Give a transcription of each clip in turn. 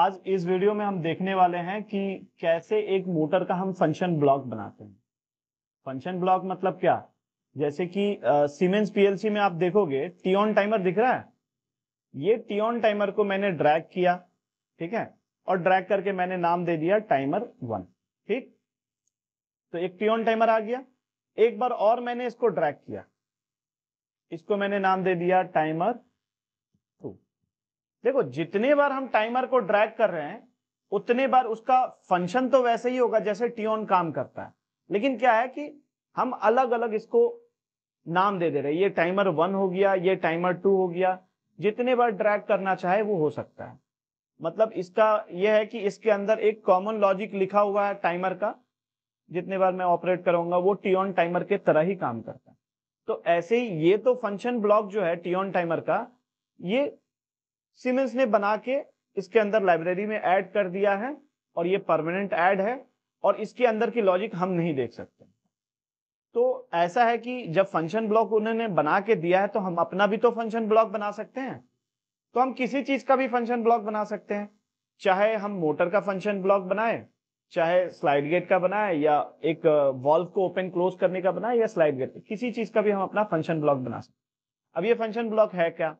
आज इस वीडियो में हम देखने वाले हैं कि कैसे एक मोटर का हम फंक्शन ब्लॉक बनाते हैं फंक्शन ब्लॉक मतलब क्या जैसे कि सीमेंस पीएलसी में आप देखोगे टीऑन टाइमर दिख रहा है ये टीऑन टाइमर को मैंने ड्रैग किया ठीक है और ड्रैग करके मैंने नाम दे दिया टाइमर वन ठीक तो एक ऑन टाइमर आ गया एक बार और मैंने इसको ड्रैग किया इसको मैंने नाम दे दिया टाइमर देखो जितने बार हम टाइमर को ड्रैग कर रहे हैं उतने बार उसका फंक्शन तो वैसे ही होगा जैसे ऑन काम करता है लेकिन क्या है कि हम अलग अलग इसको नाम दे दे रहे हैं ये टाइमर वन हो गया ये टाइमर टू हो गया जितने बार ड्रैग करना चाहे वो हो सकता है मतलब इसका यह है कि इसके अंदर एक कॉमन लॉजिक लिखा हुआ है टाइमर का जितने बार मैं ऑपरेट करूंगा वो ऑन टाइमर के तरह ही काम करता है तो ऐसे ही ये तो फंक्शन ब्लॉक जो है ऑन टाइमर का ये सीमेंस ने बना के इसके अंदर लाइब्रेरी में ऐड कर दिया है और ये परमानेंट ऐड है और इसके अंदर की लॉजिक हम नहीं देख सकते तो ऐसा है कि जब फंक्शन ब्लॉक उन्होंने बना के दिया है तो हम अपना भी तो फंक्शन ब्लॉक बना सकते हैं तो हम किसी चीज का भी फंक्शन ब्लॉक बना सकते हैं चाहे हम मोटर का फंक्शन ब्लॉक बनाए चाहे स्लाइड गेट का बनाए या एक वॉल्व को ओपन क्लोज करने का बनाए या स्लाइड गेट किसी चीज का भी हम अपना फंक्शन ब्लॉक बना सकते अब ये फंक्शन ब्लॉक है क्या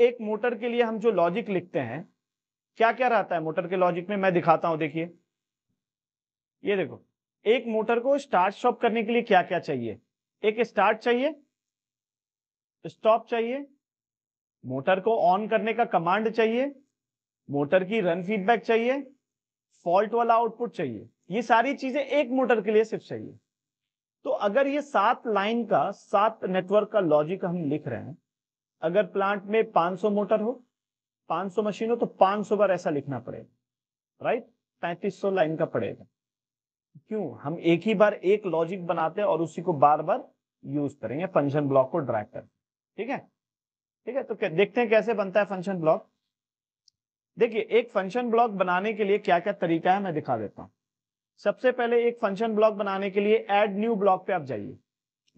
एक मोटर के लिए हम जो लॉजिक लिखते हैं क्या क्या रहता है मोटर के लॉजिक में मैं दिखाता हूं देखिए ये देखो एक मोटर को स्टार्ट स्टॉप करने के लिए क्या क्या चाहिए एक स्टार्ट चाहिए स्टॉप चाहिए मोटर को ऑन करने का कमांड चाहिए मोटर की रन फीडबैक चाहिए फॉल्ट वाला आउटपुट चाहिए ये सारी चीजें एक मोटर के लिए सिर्फ चाहिए तो अगर ये सात लाइन का सात नेटवर्क का लॉजिक हम लिख रहे हैं अगर प्लांट में 500 मोटर हो 500 मशीन हो तो 500 बार ऐसा लिखना पड़ेगा राइट 3500 लाइन का पड़ेगा क्यों हम एक ही बार एक लॉजिक बनाते हैं और उसी को बार बार यूज करेंगे फंक्शन ब्लॉक को ड्राइव कर ठीक है ठीक है तो देखते हैं कैसे बनता है फंक्शन ब्लॉक देखिए एक फंक्शन ब्लॉक बनाने के लिए क्या क्या तरीका है मैं दिखा देता हूं सबसे पहले एक फंक्शन ब्लॉक बनाने के लिए एड न्यू ब्लॉक पे आप जाइए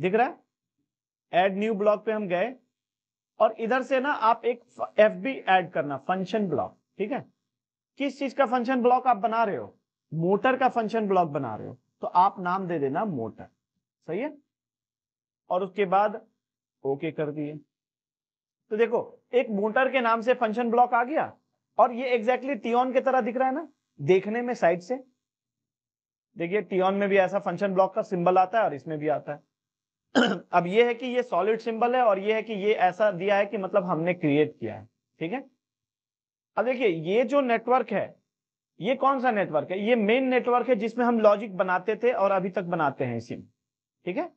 दिख रहा है एड न्यू ब्लॉक पे हम गए और इधर से ना आप एक एफ बी एड करना फंक्शन ब्लॉक ठीक है किस चीज का फंक्शन ब्लॉक आप बना रहे हो मोटर का फंक्शन ब्लॉक बना रहे हो तो आप नाम दे देना मोटर सही है और उसके बाद ओके कर दिए तो देखो एक मोटर के नाम से फंक्शन ब्लॉक आ गया और ये एग्जैक्टली exactly टीओन के तरह दिख रहा है ना देखने में साइड से देखिए टियोन में भी ऐसा फंक्शन ब्लॉक का सिंबल आता है और इसमें भी आता है अब ये है कि ये सॉलिड सिंबल है और ये है कि ये ऐसा दिया है कि मतलब हमने क्रिएट किया है ठीक है अब देखिए ये जो नेटवर्क है ये कौन सा नेटवर्क है ये मेन नेटवर्क है जिसमें हम लॉजिक बनाते थे और अभी तक बनाते हैं इसी ठीक है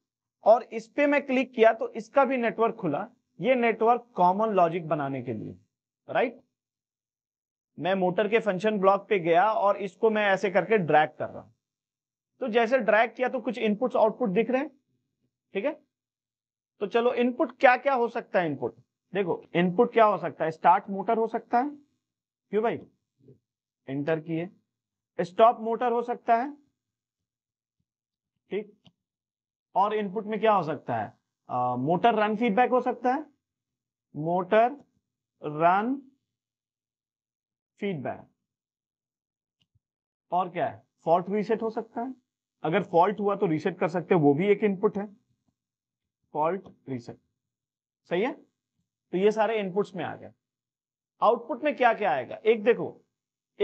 और इस पे मैं क्लिक किया तो इसका भी नेटवर्क खुला ये नेटवर्क कॉमन लॉजिक बनाने के लिए राइट मैं मोटर के फंक्शन ब्लॉक पे गया और इसको मैं ऐसे करके ड्रैग कर रहा हूं तो जैसे ड्रैग किया तो कुछ इनपुट्स आउटपुट दिख रहे हैं ठीक है तो चलो इनपुट क्या क्या हो सकता है इनपुट देखो इनपुट क्या हो सकता है स्टार्ट मोटर हो सकता है क्यों भाई इंटर किए स्टॉप मोटर हो सकता है ठीक और इनपुट में क्या हो सकता है आ, मोटर रन फीडबैक हो सकता है मोटर रन फीडबैक और क्या है फॉल्ट रीसेट हो सकता है अगर फॉल्ट हुआ तो रीसेट कर सकते हैं वो भी एक इनपुट है फॉल्ट रीसेट सही है तो ये सारे इनपुट्स में आ गया आउटपुट में क्या क्या आएगा एक देखो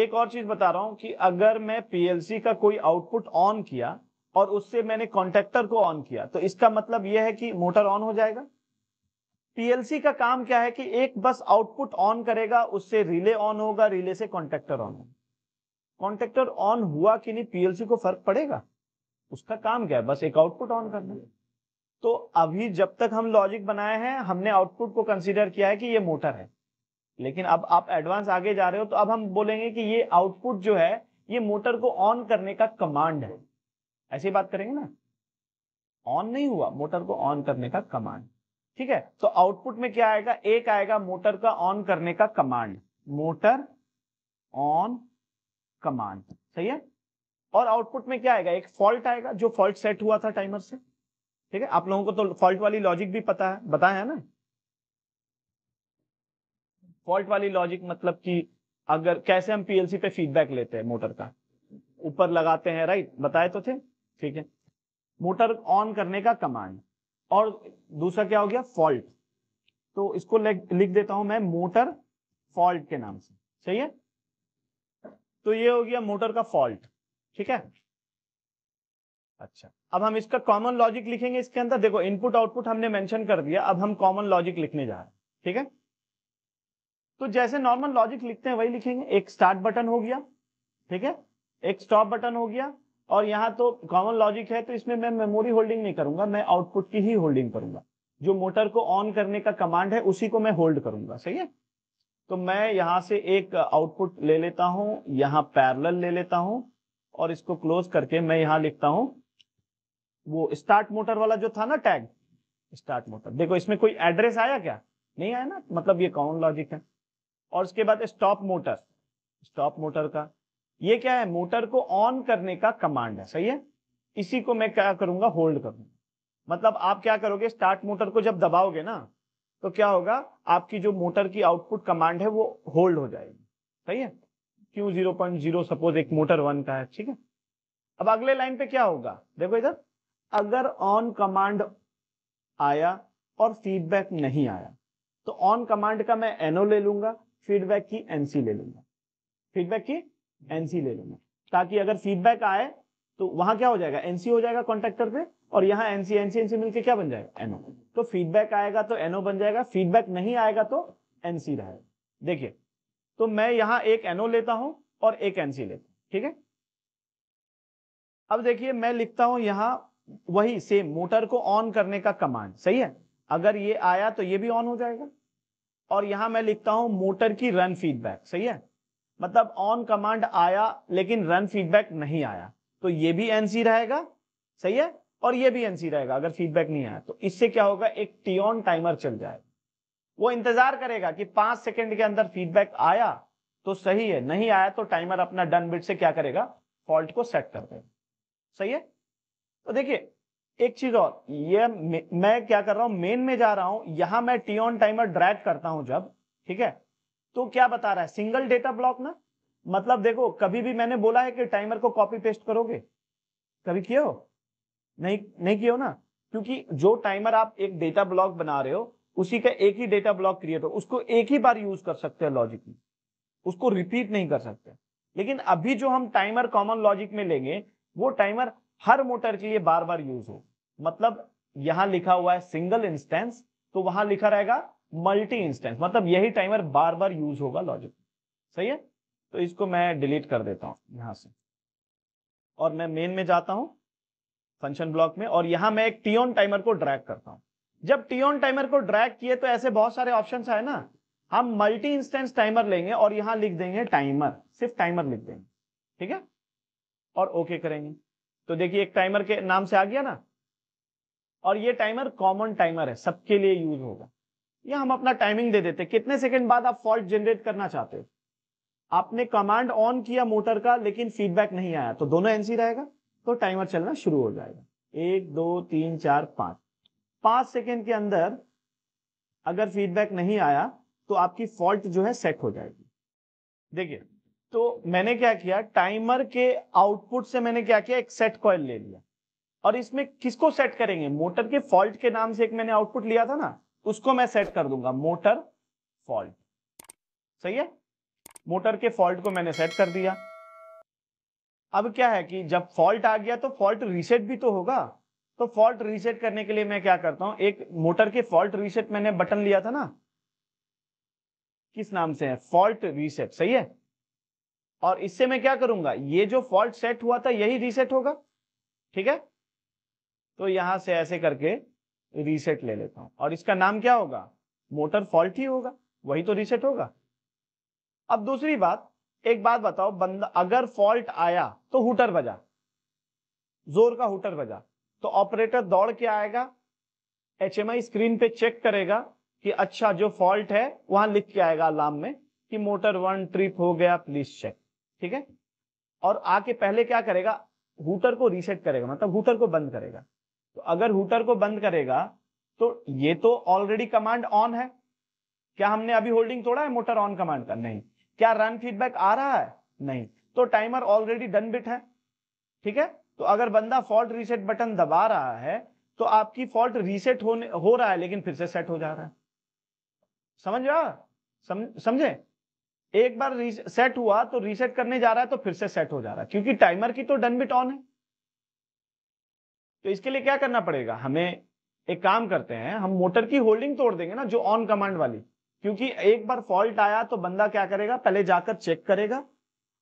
एक और चीज बता रहा हूं कि अगर मैं पीएलसी का कोई आउटपुट ऑन किया और उससे मैंने कॉन्टेक्टर को ऑन किया तो इसका मतलब यह है कि मोटर ऑन हो जाएगा पीएलसी का काम क्या है कि एक बस आउटपुट ऑन करेगा उससे रिले ऑन होगा रिले से कॉन्टेक्टर ऑन होगा कॉन्टेक्टर ऑन हुआ कि नहीं पीएलसी को फर्क पड़ेगा उसका काम क्या है बस एक आउटपुट ऑन करना तो अभी जब तक हम लॉजिक बनाए हैं हमने आउटपुट को कंसिडर किया है कि ये मोटर है लेकिन अब आप एडवांस आगे जा रहे हो तो अब हम बोलेंगे कि ये आउटपुट जो है ये मोटर को ऑन करने का कमांड है ऐसी बात करेंगे ना ऑन नहीं हुआ मोटर को ऑन करने का कमांड ठीक है तो आउटपुट में क्या आएगा एक आएगा मोटर का ऑन करने का कमांड मोटर ऑन कमांड सही है और आउटपुट में क्या आएगा एक फॉल्ट आएगा जो फॉल्ट सेट हुआ था टाइमर से ठीक है आप लोगों को तो फॉल्ट वाली लॉजिक भी पता है बताया है ना फॉल्ट वाली लॉजिक मतलब कि अगर कैसे हम पीएलसी पे फीडबैक लेते हैं मोटर का ऊपर लगाते हैं राइट बताए तो थे ठीक है मोटर ऑन करने का कमांड और दूसरा क्या हो गया फॉल्ट तो इसको लिख देता हूं मैं मोटर फॉल्ट के नाम से सही है तो ये हो गया मोटर का फॉल्ट ठीक है अच्छा अब हम इसका कॉमन लॉजिक लिखेंगे इसके अंदर देखो इनपुट आउटपुट हमने मेंशन कर दिया अब हम कॉमन लॉजिक लिखने जा रहे हैं ठीक है तो जैसे नॉर्मल लॉजिक लिखते हैं वही लिखेंगे एक स्टार्ट बटन हो गया ठीक है एक स्टॉप बटन हो गया और यहाँ तो कॉमन लॉजिक है तो इसमें मैं मेमोरी होल्डिंग नहीं करूंगा मैं आउटपुट की ही होल्डिंग करूंगा जो मोटर को ऑन करने का कमांड है उसी को मैं होल्ड करूंगा सही है तो मैं यहाँ से एक आउटपुट ले लेता हूँ यहाँ पैरल ले लेता हूँ और इसको क्लोज करके मैं यहाँ लिखता हूँ वो स्टार्ट मोटर वाला जो था ना टैग स्टार्ट मोटर देखो इसमें कोई एड्रेस आया क्या नहीं आया ना मतलब ये कॉमन लॉजिक है और उसके बाद स्टॉप मोटर स्टॉप मोटर का ये क्या है मोटर को ऑन करने का कमांड है सही है इसी को मैं क्या करूंगा होल्ड करूंगा मतलब आप क्या करोगे स्टार्ट मोटर को जब दबाओगे ना तो क्या होगा आपकी जो मोटर की आउटपुट कमांड है वो होल्ड हो जाएगी सही है Q zero point zero suppose एक मोटर वन का है ठीक है अब अगले लाइन पे क्या होगा देखो इधर अगर ऑन कमांड आया और फीडबैक नहीं आया तो ऑन कमांड का मैं एनओ ले लूंगा फीडबैक की एनसी ले लूंगा फीडबैक की एनसी ले लूंगा ताकि अगर फीडबैक आए तो वहां क्या हो जाएगा एनसी हो जाएगा कॉन्ट्रेक्टर पे और यहाँ एनसी एनसी एनसी मिलकर क्या बन जाएगा एनओ तो फीडबैक आएगा तो एनओ बन जाएगा फीडबैक नहीं आएगा तो एनसी रहेगा देखिए तो मैं यहां एक एनओ लेता हूं और एक एनसी लेता ठीक है अब देखिए मैं लिखता हूं यहां वही सेम मोटर को ऑन करने का कमांड सही है अगर ये आया तो ये भी ऑन हो जाएगा और यहां मैं लिखता हूं मोटर की रन फीडबैक सही है मतलब ऑन कमांड आया लेकिन रन फीडबैक नहीं आया तो ये भी एनसी रहेगा सही है और ये भी एनसी रहेगा अगर फीडबैक नहीं आया तो इससे क्या होगा एक ऑन टाइमर चल जाएगा वो इंतजार करेगा कि पांच सेकेंड के अंदर फीडबैक आया तो सही है नहीं आया तो टाइमर अपना डन बिट से क्या करेगा फॉल्ट को सेट कर देगा सही है तो देखिए एक चीज और ये मैं क्या कर रहा हूं मेन में जा रहा हूं यहां मैं टी ऑन टाइमर ड्रैग करता हूं जब ठीक है तो क्या बता रहा है सिंगल डेटा ब्लॉक ना मतलब देखो कभी भी मैंने बोला है कि टाइमर को कॉपी पेस्ट करोगे कभी किए हो नहीं नहीं किए हो ना क्योंकि जो टाइमर आप एक डेटा ब्लॉक बना रहे हो उसी का एक ही डेटा ब्लॉक क्रिएट हो उसको एक ही बार यूज कर सकते हैं लॉजिक में उसको रिपीट नहीं कर सकते लेकिन अभी जो हम टाइमर कॉमन लॉजिक में लेंगे वो टाइमर हर मोटर के लिए बार बार यूज हो मतलब यहां लिखा हुआ है सिंगल इंस्टेंस तो वहां लिखा रहेगा मल्टी इंस्टेंस मतलब यही टाइमर बार बार यूज होगा लॉजिक सही है तो इसको मैं डिलीट कर देता हूं यहां से और मैं मेन में जाता हूं फंक्शन ब्लॉक में और यहां मैं एक टीओन टाइमर को ड्रैग करता हूं जब टीओन टाइमर को ड्रैग किए तो ऐसे बहुत सारे ऑप्शन आए ना हम मल्टी इंस्टेंस टाइमर लेंगे और यहां लिख देंगे टाइमर सिर्फ टाइमर लिख देंगे ठीक है और ओके करेंगे तो देखिए एक टाइमर के नाम से आ गया ना और ये टाइमर कॉमन टाइमर है सबके लिए यूज होगा या हम अपना टाइमिंग दे देते कितने सेकंड बाद आप फॉल्ट जनरेट करना चाहते हो आपने कमांड ऑन किया मोटर का लेकिन फीडबैक नहीं आया तो दोनों एनसी रहेगा तो टाइमर चलना शुरू हो जाएगा एक दो तीन चार पांच पांच सेकेंड के अंदर अगर फीडबैक नहीं आया तो आपकी फॉल्ट जो है सेट हो जाएगी देखिए तो मैंने क्या किया टाइमर के आउटपुट से मैंने क्या किया एक सेट कॉइल ले लिया और इसमें किसको सेट करेंगे मोटर के फॉल्ट के नाम से एक मैंने आउटपुट लिया था ना उसको मैं सेट कर दूंगा मोटर फॉल्ट सही है मोटर के फॉल्ट को मैंने सेट कर दिया अब क्या है कि जब फॉल्ट आ गया तो फॉल्ट रीसेट भी तो होगा तो फॉल्ट रीसेट करने के लिए मैं क्या करता हूं एक मोटर के फॉल्ट रीसेट मैंने बटन लिया था ना किस नाम से है फॉल्ट रीसेट सही है और इससे मैं क्या करूंगा ये जो फॉल्ट सेट हुआ था यही रीसेट होगा ठीक है तो यहां से ऐसे करके रीसेट ले लेता हूं और इसका नाम क्या होगा मोटर फॉल्ट ही होगा वही तो रीसेट होगा अब दूसरी बात एक बात बताओ बंद अगर फॉल्ट आया तो हुटर बजा जोर का हुटर बजा तो ऑपरेटर दौड़ के आएगा एच स्क्रीन पे चेक करेगा कि अच्छा जो फॉल्ट है वहां लिख के आएगा अलार्म में कि मोटर वन ट्रिप हो गया प्लीज चेक ठीक है और आके पहले क्या करेगा हुटर को रीसेट करेगा मतलब हुटर को बंद करेगा तो अगर हूटर को बंद करेगा तो ये तो ऑलरेडी कमांड ऑन है क्या हमने अभी होल्डिंग तोड़ा है मोटर ऑन कमांड का नहीं क्या रन फीडबैक आ रहा है नहीं तो टाइमर ऑलरेडी डन बिट है ठीक है तो अगर बंदा फॉल्ट रीसेट बटन दबा रहा है तो आपकी फॉल्ट रीसेट होने हो रहा है लेकिन फिर से सेट हो जा रहा है समझ रहा समझे एक बार सेट हुआ तो रीसेट करने जा रहा है तो फिर से सेट हो जा रहा है क्योंकि टाइमर की तो डन बिट ऑन है तो इसके लिए क्या करना पड़ेगा हमें एक काम करते हैं हम मोटर की होल्डिंग तोड़ देंगे ना जो ऑन कमांड वाली क्योंकि एक बार फॉल्ट आया तो बंदा क्या करेगा पहले जाकर चेक करेगा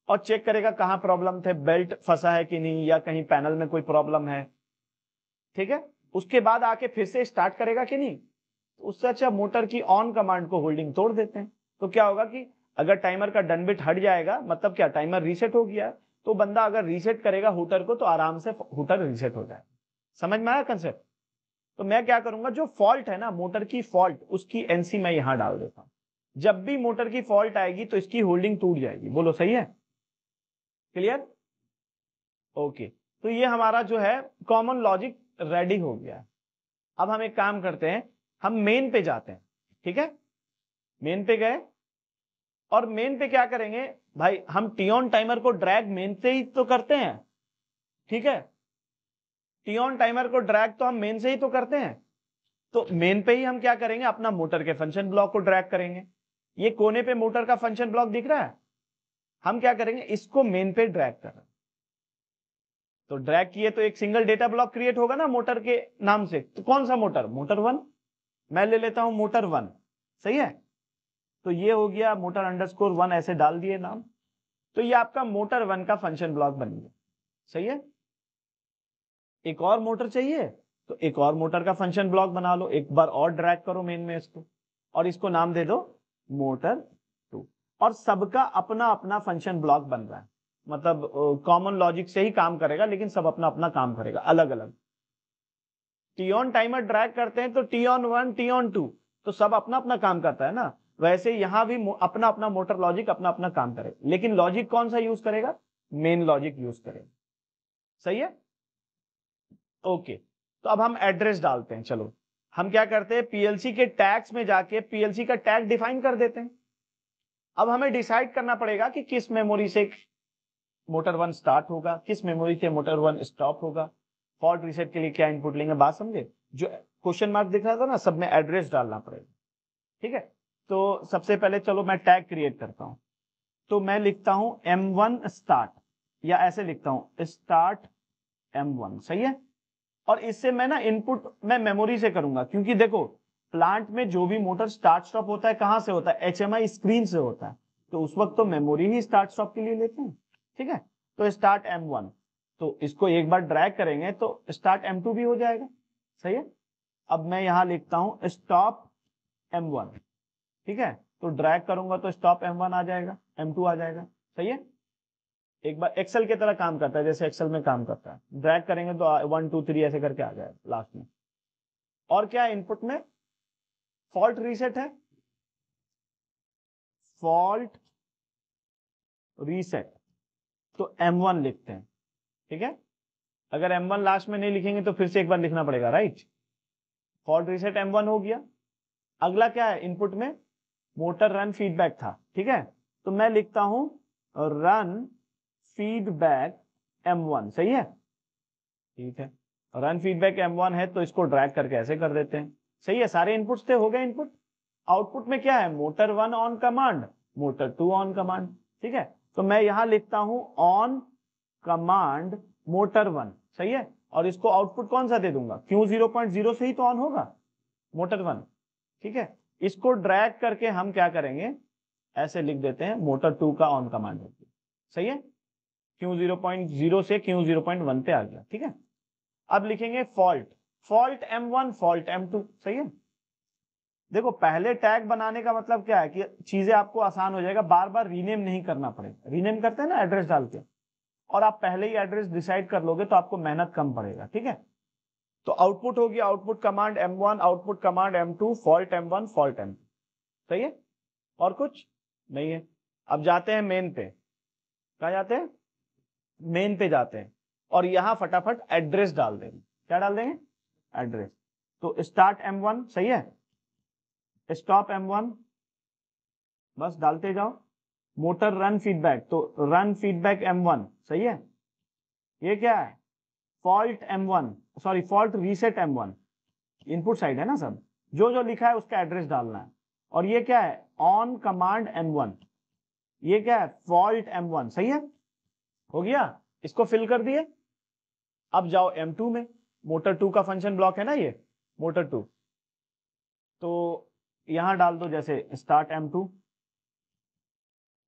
और चेक करेगा कहाँ प्रॉब्लम थे बेल्ट फंसा है कि नहीं या कहीं पैनल में कोई प्रॉब्लम है ठीक है उसके बाद आके फिर से स्टार्ट करेगा कि नहीं तो उससे अच्छा मोटर की ऑन कमांड को होल्डिंग तोड़ देते हैं तो क्या होगा कि अगर टाइमर का डन बिट हट जाएगा मतलब क्या टाइमर रीसेट हो गया तो बंदा अगर रीसेट करेगा हुटर को तो आराम से हुटर रीसेट हो जाए समझ में आया कंसेप्ट तो मैं क्या करूंगा जो फॉल्ट है ना मोटर की फॉल्ट उसकी एनसी मैं यहां डाल देता हूं जब भी मोटर की फॉल्ट आएगी तो इसकी होल्डिंग टूट जाएगी बोलो सही है क्लियर ओके तो ये हमारा जो है कॉमन लॉजिक रेडी हो गया अब हम एक काम करते हैं हम मेन पे जाते हैं ठीक है मेन पे गए और मेन पे क्या करेंगे भाई हम टीओन टाइमर को ड्रैग मेन से ही तो करते हैं ठीक है टीओन टाइमर को ड्रैग तो हम मेन से ही तो करते हैं तो मेन पे ही हम क्या करेंगे अपना मोटर के फंक्शन ब्लॉक को ड्रैग करेंगे ये कोने पे मोटर का फंक्शन ब्लॉक दिख रहा है हम क्या करेंगे इसको मेन पे ड्रैग कर तो ड्रैग किए तो एक सिंगल डेटा ब्लॉक क्रिएट होगा ना मोटर के नाम से तो कौन सा मोटर मोटर वन मैं ले लेता हूं मोटर वन सही है तो ये हो गया मोटर अंडरस्कोर वन ऐसे डाल दिए नाम तो ये आपका मोटर वन का फंक्शन ब्लॉक बन गया सही है एक और मोटर चाहिए तो एक और मोटर का फंक्शन ब्लॉक बना लो एक बार और ड्रैग करो मेन में इसको और इसको नाम दे दो मोटर टू और सबका अपना अपना फंक्शन ब्लॉक बन रहा है मतलब कॉमन लॉजिक से ही काम करेगा लेकिन सब अपना अपना काम करेगा अलग अलग टी ऑन टाइमर ड्रैग करते हैं तो T on one T on two तो सब अपना अपना काम करता है ना वैसे यहां भी अपना अपना मोटर लॉजिक अपना अपना काम करे लेकिन लॉजिक कौन सा यूज करेगा मेन लॉजिक यूज करेगा सही है ओके तो अब हम एड्रेस डालते हैं चलो हम क्या करते हैं पीएलसी के टैक्स में जाके पीएलसी का टैग डिफाइन कर देते हैं अब हमें डिसाइड करना पड़ेगा कि किस मेमोरी से मोटर वन स्टार्ट होगा किस मेमोरी से मोटर वन स्टॉप होगा फॉल्ट रिसेट के लिए क्या इनपुट लेंगे बात समझे जो क्वेश्चन मार्क दिख रहा था ना सब में एड्रेस डालना पड़ेगा ठीक है तो सबसे पहले चलो मैं टैग क्रिएट करता हूं तो मैं लिखता हूं एम वन स्टार्ट या ऐसे लिखता हूं स्टार्ट एम वन सही है और इससे मैं ना इनपुट मैं मेमोरी से करूंगा क्योंकि देखो प्लांट में जो भी मोटर स्टार्ट स्टॉप होता है कहां से होता है एच स्क्रीन से होता है तो उस वक्त तो मेमोरी ही स्टार्ट स्टॉप के लिए लेते हैं ठीक है तो स्टार्ट एम वन तो इसको एक बार ड्रैग करेंगे तो स्टार्ट एम टू भी हो जाएगा सही है अब मैं यहां लिखता हूं स्टॉप एम वन ठीक है तो ड्रैग करूंगा तो स्टॉप वन आ जाएगा टू आ जाएगा सही है एक बार एक्सेल की तरह काम करता है जैसे एक्सेल में काम करता है ड्रैग करेंगे तो वन टू थ्री ऐसे करके आ जाएगा लास्ट में और क्या इनपुट में फॉल्ट रीसेट है फॉल्ट रीसेट तो M1 लिखते हैं ठीक है अगर M1 लास्ट में नहीं लिखेंगे तो फिर से एक बार लिखना पड़ेगा राइट फॉल्ट रीसेट M1 हो गया अगला क्या है इनपुट में मोटर रन फीडबैक था ठीक है तो मैं लिखता हूं रन फीडबैक M1 सही है ठीक है रन फीडबैक M1 है तो इसको ड्रैग करके ऐसे कर देते हैं सही है सारे इनपुट्स थे हो गए इनपुट आउटपुट में क्या है motor one on command motor two on command ठीक है तो मैं यहां लिखता हूं ऑन कमांड मोटर वन सही है और इसको आउटपुट कौन सा दे दूंगा क्यों जीरो पॉइंट जीरो से ही तो ऑन होगा मोटर वन ठीक है इसको ड्रैग करके हम क्या करेंगे ऐसे लिख देते हैं मोटर टू का ऑन कमांड है सही है क्यू जीरो पॉइंट जीरो से क्यू जीरो पॉइंट वन पे आ गया ठीक है अब लिखेंगे fault fault M one fault M two सही है देखो पहले टैग बनाने का मतलब क्या है कि चीजें आपको आसान हो जाएगा बार बार रीनेम नहीं करना पड़ेगा रीनेम करते हैं ना एड्रेस डाल के और आप पहले ही एड्रेस डिसाइड कर लोगे तो आपको मेहनत कम पड़ेगा ठीक है तो आउटपुट होगी output command M1 output command M2 fault M one fault M सही है और कुछ नहीं है अब जाते हैं मेन पे कहा जाते हैं मेन पे जाते हैं और यहां फटाफट एड्रेस डाल देंगे क्या डाल देंगे एड्रेस तो स्टार्ट M1 सही है स्टॉप M1 बस डालते जाओ मोटर रन फीडबैक तो रन फीडबैक M1 सही है ये क्या है fault M one sorry fault reset one input side है ना सब जो जो लिखा है उसका एड्रेस डालना है और ये क्या है ऑन कमांड एम वन ये क्या है फॉल्ट वन सही है हो गया इसको फिल कर दिए अब जाओ एम टू में मोटर टू का फंक्शन ब्लॉक है ना ये मोटर टू तो यहां डाल दो जैसे start M two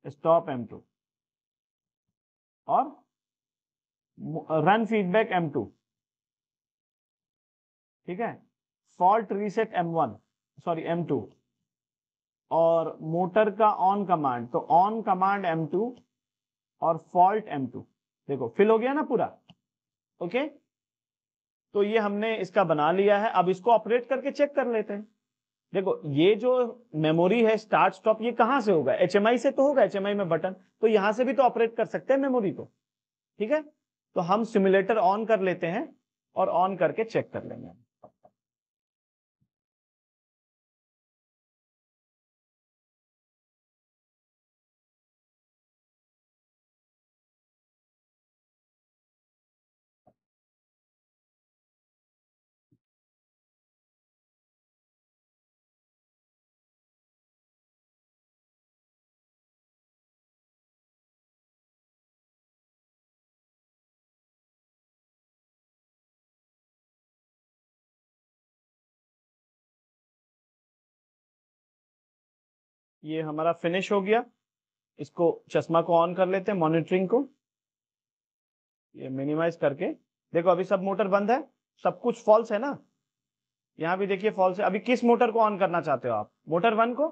stop M two और रन फीडबैक एम टू ठीक है fault reset M one sorry M two और मोटर का ऑन कमांड तो ऑन कमांड एम टू और फॉल्ट एम टू देखो फिल हो गया ना पूरा ओके तो ये हमने इसका बना लिया है अब इसको ऑपरेट करके चेक कर लेते हैं देखो ये जो मेमोरी है स्टार्ट स्टॉप ये कहां से होगा एच से तो होगा एच में बटन तो यहां से भी तो ऑपरेट कर सकते हैं मेमोरी को ठीक है तो हम सिमुलेटर ऑन कर लेते हैं और ऑन करके चेक कर लेंगे ये हमारा फिनिश हो गया इसको चश्मा को ऑन कर लेते हैं मॉनिटरिंग को ये मिनिमाइज करके देखो अभी सब मोटर बंद है सब कुछ फॉल्स है ना यहाँ भी देखिए फॉल्स है अभी किस मोटर को ऑन करना चाहते हो आप मोटर वन को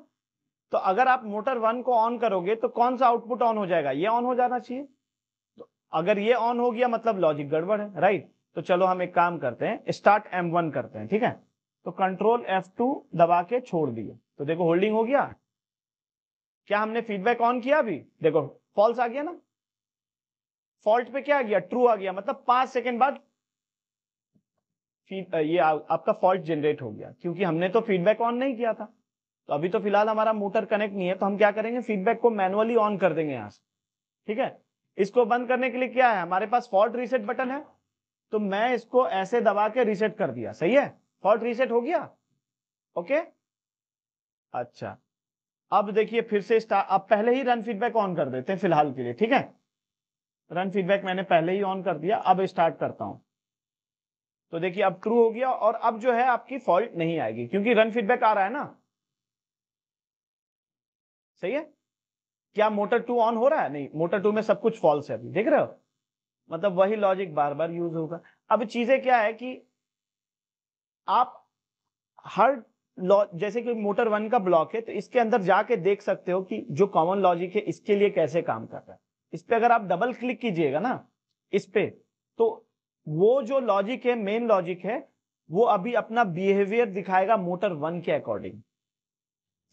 तो अगर आप मोटर वन को ऑन करोगे तो कौन सा आउटपुट ऑन हो जाएगा ये ऑन हो जाना चाहिए तो अगर ये ऑन हो गया मतलब लॉजिक गड़बड़ है राइट तो चलो हम एक काम करते हैं स्टार्ट एम वन करते हैं ठीक है तो कंट्रोल एफ टू दबा के छोड़ दिए तो देखो होल्डिंग हो गया क्या हमने फीडबैक ऑन किया अभी देखो फॉल्स आ गया ना फॉल्ट पे क्या आ गया ट्रू आ गया मतलब पांच सेकेंड बाद ये आ, आपका फॉल्ट जनरेट हो गया क्योंकि हमने तो फीडबैक ऑन नहीं किया था तो अभी तो फिलहाल हमारा मोटर कनेक्ट नहीं है तो हम क्या करेंगे फीडबैक को मैनुअली ऑन कर देंगे यहां से ठीक है इसको बंद करने के लिए क्या है हमारे पास फॉल्ट रीसेट बटन है तो मैं इसको ऐसे दबा के रीसेट कर दिया सही है फॉल्ट रीसेट हो गया ओके अच्छा अब देखिए फिर से आप पहले ही रन फीडबैक ऑन कर देते हैं फिलहाल के लिए ठीक है रन फीडबैक मैंने पहले ही ऑन कर दिया अब स्टार्ट करता हूं तो देखिए अब ट्रू हो गया और अब जो है आपकी फॉल्ट नहीं आएगी क्योंकि रन फीडबैक आ रहा है ना सही है क्या मोटर टू ऑन हो रहा है नहीं मोटर टू में सब कुछ फॉल्स है अभी देख रहे हो मतलब वही लॉजिक बार बार यूज होगा अब चीजें क्या है कि आप हर जैसे कि मोटर वन का ब्लॉक है तो इसके अंदर जाके देख सकते हो कि जो कॉमन लॉजिक है इसके लिए कैसे काम कर रहा है इस पर अगर आप डबल क्लिक कीजिएगा ना इस पे तो वो जो लॉजिक है मेन लॉजिक है वो अभी अपना बिहेवियर दिखाएगा मोटर वन के अकॉर्डिंग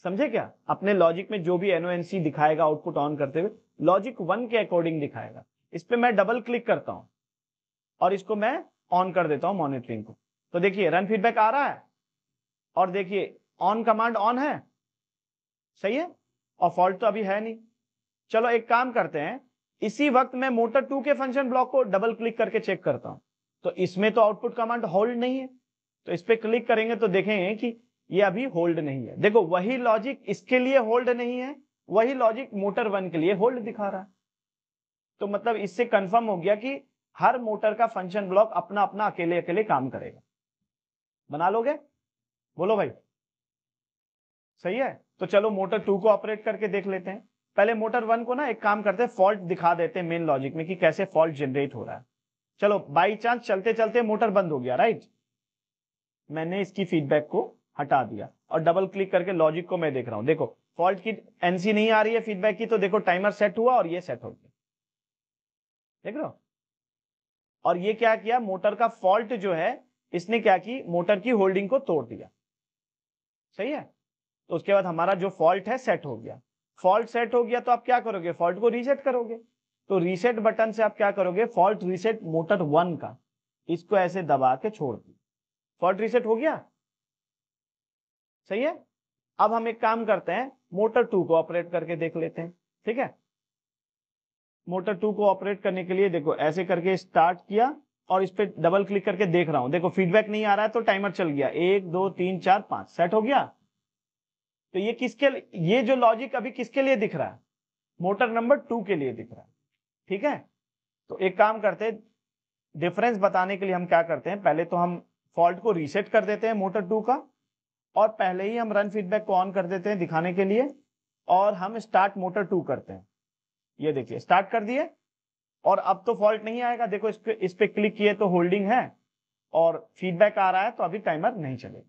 समझे क्या अपने लॉजिक में जो भी एनओएनसी दिखाएगा आउटपुट ऑन करते हुए लॉजिक वन के अकॉर्डिंग दिखाएगा इस पर मैं डबल क्लिक करता हूं और इसको मैं ऑन कर देता हूं मॉनिटरिंग को तो देखिए रन फीडबैक आ रहा है और देखिए ऑन कमांड ऑन है सही है और फॉल्ट तो अभी है नहीं चलो एक काम करते हैं इसी वक्त मैं मोटर टू के फंक्शन ब्लॉक को डबल क्लिक करके चेक करता हूं तो इसमें तो आउटपुट कमांड होल्ड नहीं है तो इस पर क्लिक करेंगे तो देखेंगे कि ये अभी होल्ड नहीं है देखो वही लॉजिक इसके लिए होल्ड नहीं है वही लॉजिक मोटर वन के लिए होल्ड दिखा रहा है तो मतलब इससे कंफर्म हो गया कि हर मोटर का फंक्शन ब्लॉक अपना अपना अकेले अकेले काम करेगा बना लोगे बोलो भाई सही है तो चलो मोटर टू को ऑपरेट करके देख लेते हैं पहले मोटर वन को ना एक काम करते हैं फॉल्ट दिखा देते हैं मेन लॉजिक में कि कैसे फॉल्ट जनरेट हो रहा है चलो बाई चांस चलते चलते मोटर बंद हो गया राइट मैंने इसकी फीडबैक को हटा दिया और डबल क्लिक करके लॉजिक को मैं देख रहा हूं देखो फॉल्ट की एनसी नहीं आ रही है फीडबैक की तो देखो टाइमर सेट हुआ और ये सेट हो गया देख रहा और ये क्या किया मोटर का फॉल्ट जो है इसने क्या की मोटर की होल्डिंग को तोड़ दिया सही है तो उसके बाद हमारा जो फॉल्ट है सेट हो गया फॉल्ट सेट हो गया तो आप क्या करोगे फॉल्ट को रीसेट करोगे तो रीसेट बटन से आप क्या करोगे फॉल्ट रीसेट मोटर वन का इसको ऐसे दबा के छोड़ दी फॉल्ट रीसेट हो गया सही है अब हम एक काम करते हैं मोटर टू को ऑपरेट करके देख लेते हैं ठीक है मोटर टू को ऑपरेट करने के लिए देखो ऐसे करके स्टार्ट किया और इस पर डबल क्लिक करके देख रहा हूं देखो फीडबैक नहीं आ रहा है तो टाइमर चल गया एक दो तीन चार पांच सेट हो गया तो ये किसके ये जो लॉजिक अभी किसके लिए दिख रहा है मोटर नंबर टू के लिए दिख रहा है ठीक है तो एक काम करते डिफरेंस बताने के लिए हम क्या करते हैं पहले तो हम फॉल्ट को रीसेट कर देते हैं मोटर टू का और पहले ही हम रन फीडबैक को ऑन कर देते हैं दिखाने के लिए और हम स्टार्ट मोटर टू करते हैं ये देखिए स्टार्ट कर दिए और अब तो फॉल्ट नहीं आएगा देखो इस पे इस पे क्लिक किए तो होल्डिंग है और फीडबैक आ रहा है तो अभी टाइमर नहीं चलेगा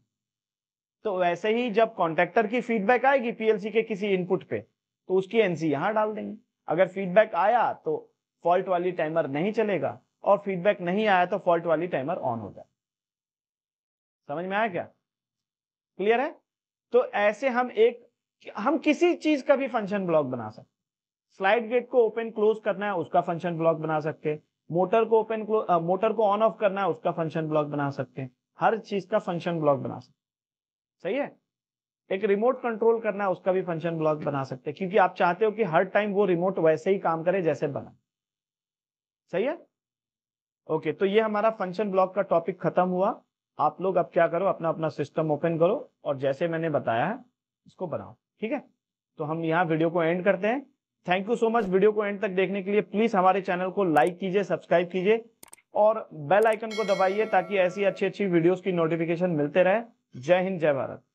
तो वैसे ही जब कॉन्ट्रेक्टर की फीडबैक आएगी पीएलसी के किसी इनपुट पे तो उसकी एनसी यहां डाल देंगे अगर फीडबैक आया तो फॉल्ट वाली टाइमर नहीं चलेगा और फीडबैक नहीं आया तो फॉल्ट वाली टाइमर ऑन हो जाए समझ में आया क्या क्लियर है तो ऐसे हम एक हम किसी चीज का भी फंक्शन ब्लॉक बना सकते स्लाइड गेट को ओपन क्लोज करना है उसका फंक्शन ब्लॉक बना सकते हैं मोटर को ओपन क्लोज मोटर को ऑन ऑफ करना है उसका फंक्शन ब्लॉक बना सकते हैं हर चीज का फंक्शन ब्लॉक बना सकते सही है एक रिमोट कंट्रोल करना है उसका भी फंक्शन ब्लॉक बना सकते हैं क्योंकि आप चाहते हो कि हर टाइम वो रिमोट वैसे ही काम करे जैसे बना सही है ओके तो ये हमारा फंक्शन ब्लॉक का टॉपिक खत्म हुआ आप लोग अब क्या करो अपना अपना सिस्टम ओपन करो और जैसे मैंने बताया है इसको बनाओ ठीक है तो हम यहाँ वीडियो को एंड करते हैं thank you so much video को एंड तक देखने के लिए प्लीज हमारे चैनल को लाइक कीजिए सब्सक्राइब कीजिए और बेल आइकन को दबाइए ताकि ऐसी अच्छी अच्छी वीडियोस की नोटिफिकेशन मिलते रहे जय हिंद जय भारत